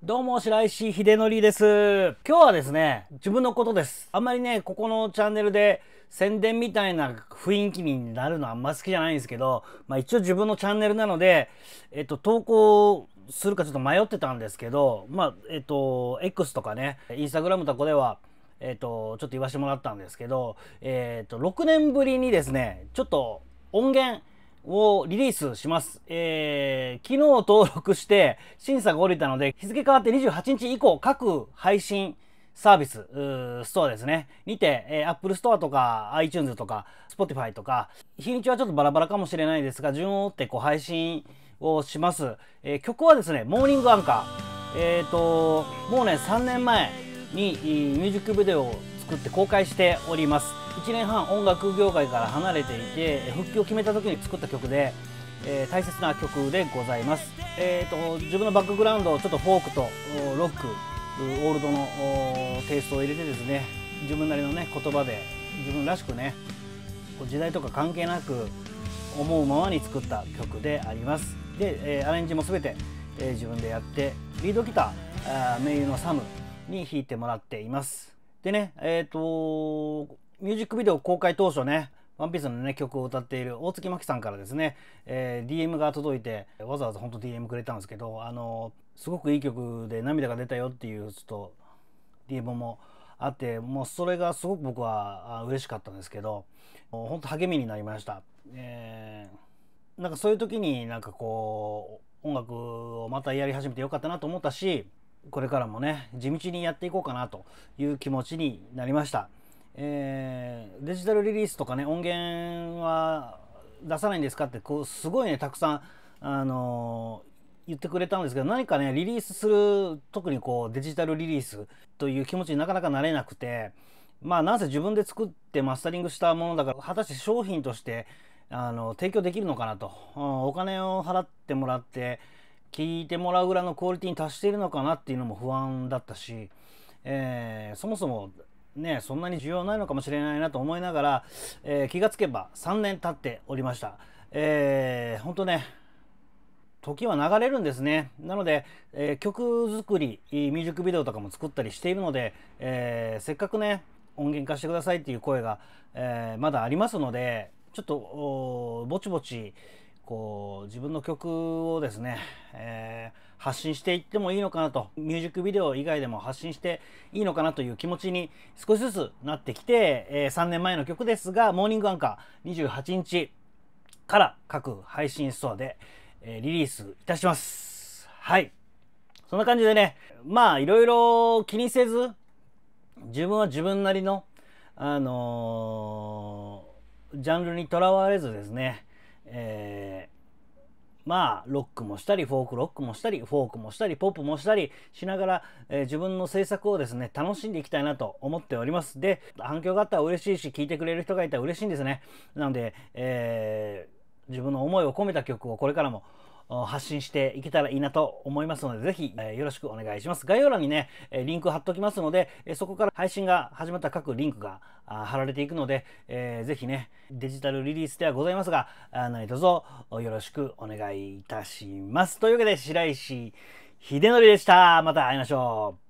どうも、白石秀則です。今日はですね、自分のことです。あんまりね、ここのチャンネルで宣伝みたいな雰囲気になるのはあんま好きじゃないんですけど、まあ一応自分のチャンネルなので、えっと、投稿するかちょっと迷ってたんですけど、まあ、えっと、X とかね、インスタグラムとかでは、えっと、ちょっと言わせてもらったんですけど、えっと、6年ぶりにですね、ちょっと音源、をリリースします。えー、昨日登録して審査が下りたので、日付変わって28日以降、各配信、サービス、ストアですね。にて、えー、Apple Store とか iTunes とか Spotify とか、日にちはちょっとバラバラかもしれないですが、順を追ってこう配信をします。えー、曲はですね、モーニングアンカー。えっ、ー、と、もうね、3年前にミュージックビデオを作って公開しております1年半音楽業界から離れていて復帰を決めた時に作った曲で、えー、大切な曲でございます、えーと、自分のバックグラウンドをちょっとフォークとロックオールドのテイストを入れてですね自分なりのね言葉で自分らしくね時代とか関係なく思うままに作った曲でありますで、えー、アレンジも全て、えー、自分でやってリードギター盟友のサムに弾いてもらっていますでね、えっ、ー、と、ミュージックビデオ公開当初ね、ワンピースのね、曲を歌っている大月真紀さんからですね、えー、DM が届いて、わざわざほんと DM くれたんですけど、あの、すごくいい曲で涙が出たよっていう、ちょっと、DM もあって、もうそれがすごく僕は嬉しかったんですけど、もうほんと励みになりました。えー、なんかそういう時になんかこう、音楽をまたやり始めてよかったなと思ったし、これからもね地道にやっていこうかなという気持ちになりました、えー、デジタルリリースとかね音源は出さないんですかってこうすごいねたくさんあのー、言ってくれたんですけど何かねリリースする特にこうデジタルリリースという気持ちになかなかなれなくてまあなんせ自分で作ってマスタリングしたものだから果たして商品としてあの提供できるのかなと、お金を払ってもらって聞いてもらうぐらいのクオリティに達しているのかなっていうのも不安だったし、えー、そもそもね、そんなに需要ないのかもしれないなと思いながら、えー、気がつけば3年経っておりました。えー、ほんとね、時は流れるんですね。なので、えー、曲作り、ミュージックビデオとかも作ったりしているので、えー、せっかくね、音源化してくださいっていう声が、えまだありますので、ちょっと、ぼちぼち、こう自分の曲をですね、えー、発信していってもいいのかなとミュージックビデオ以外でも発信していいのかなという気持ちに少しずつなってきて、えー、3年前の曲ですが「モーニングアンカー」28日から各配信ストアで、えー、リリースいたします。はいそんな感じでねまあいろいろ気にせず自分は自分なりのあのジャンルにとらわれずですねえー、まあロックもしたりフォークロックもしたりフォークもしたりポップもしたりしながら、えー、自分の制作をですね楽しんでいきたいなと思っておりますで反響があったら嬉しいし聴いてくれる人がいたら嬉しいんですねなので、えー、自分の思いを込めた曲をこれからも発信していけたらいいなと思いますので、ぜひよろしくお願いします。概要欄にね、リンク貼っときますので、そこから配信が始まった各リンクが貼られていくので、ぜひね、デジタルリリースではございますが、何卒よろしくお願いいたします。というわけで、白石秀則でした。また会いましょう。